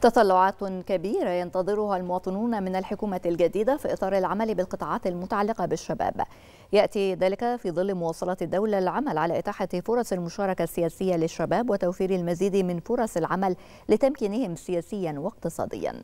تطلعات كبيرة ينتظرها المواطنون من الحكومة الجديدة في إطار العمل بالقطاعات المتعلقة بالشباب يأتي ذلك في ظل مواصلة الدولة العمل على إتاحة فرص المشاركة السياسية للشباب وتوفير المزيد من فرص العمل لتمكينهم سياسيا واقتصاديا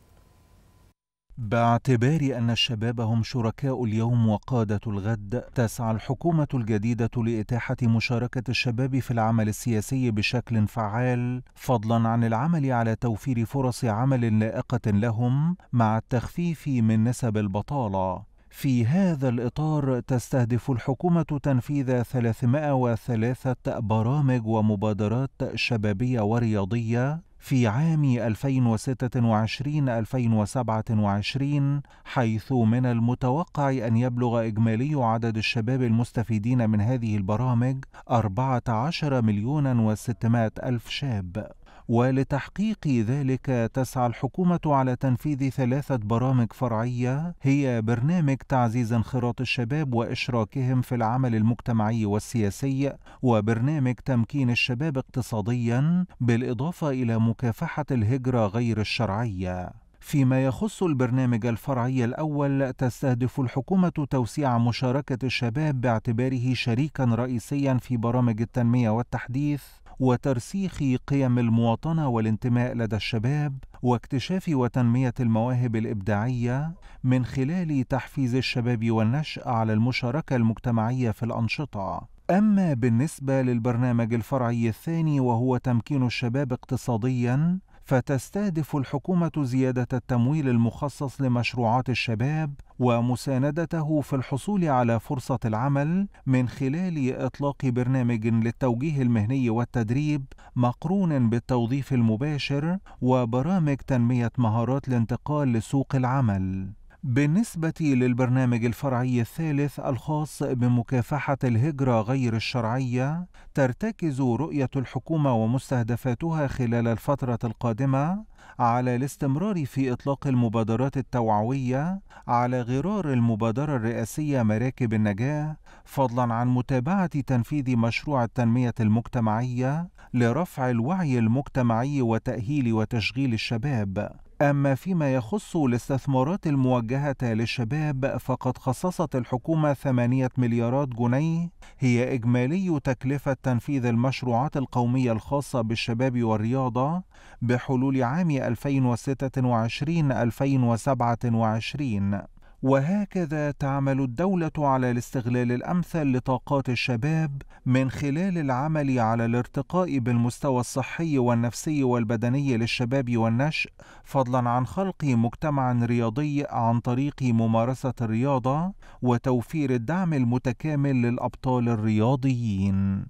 باعتبار أن الشباب هم شركاء اليوم وقادة الغد، تسعى الحكومة الجديدة لإتاحة مشاركة الشباب في العمل السياسي بشكل فعال، فضلاً عن العمل على توفير فرص عمل لائقة لهم مع التخفيف من نسب البطالة. في هذا الإطار تستهدف الحكومة تنفيذ 303 برامج ومبادرات شبابية ورياضية في عام 2026 2027 حيث من المتوقع أن يبلغ إجمالي عدد الشباب المستفيدين من هذه البرامج 14 مليون و600 ألف شاب ولتحقيق ذلك تسعى الحكومة على تنفيذ ثلاثة برامج فرعية هي برنامج تعزيز انخراط الشباب وإشراكهم في العمل المجتمعي والسياسي وبرنامج تمكين الشباب اقتصاديا بالإضافة إلى مكافحة الهجرة غير الشرعية فيما يخص البرنامج الفرعي الأول تستهدف الحكومة توسيع مشاركة الشباب باعتباره شريكا رئيسيا في برامج التنمية والتحديث وترسيخ قيم المواطنه والانتماء لدى الشباب واكتشاف وتنميه المواهب الابداعيه من خلال تحفيز الشباب والنشا على المشاركه المجتمعيه في الانشطه اما بالنسبه للبرنامج الفرعي الثاني وهو تمكين الشباب اقتصاديا فتستهدف الحكومة زيادة التمويل المخصص لمشروعات الشباب ومساندته في الحصول على فرصة العمل من خلال إطلاق برنامج للتوجيه المهني والتدريب مقرون بالتوظيف المباشر وبرامج تنمية مهارات الانتقال لسوق العمل. بالنسبة للبرنامج الفرعي الثالث الخاص بمكافحة الهجرة غير الشرعية، ترتكز رؤية الحكومة ومستهدفاتها خلال الفترة القادمة على الاستمرار في إطلاق المبادرات التوعوية على غرار المبادرة الرئاسية مراكب النجاة، فضلاً عن متابعة تنفيذ مشروع التنمية المجتمعية لرفع الوعي المجتمعي وتأهيل وتشغيل الشباب. أما فيما يخص الاستثمارات الموجهة للشباب فقد خصصت الحكومة 8 مليارات جنيه هي إجمالي تكلفة تنفيذ المشروعات القومية الخاصة بالشباب والرياضة بحلول عام 2026 2027 وهكذا تعمل الدولة على الاستغلال الأمثل لطاقات الشباب من خلال العمل على الارتقاء بالمستوى الصحي والنفسي والبدني للشباب والنشء، فضلاً عن خلق مجتمع رياضي عن طريق ممارسة الرياضة وتوفير الدعم المتكامل للأبطال الرياضيين.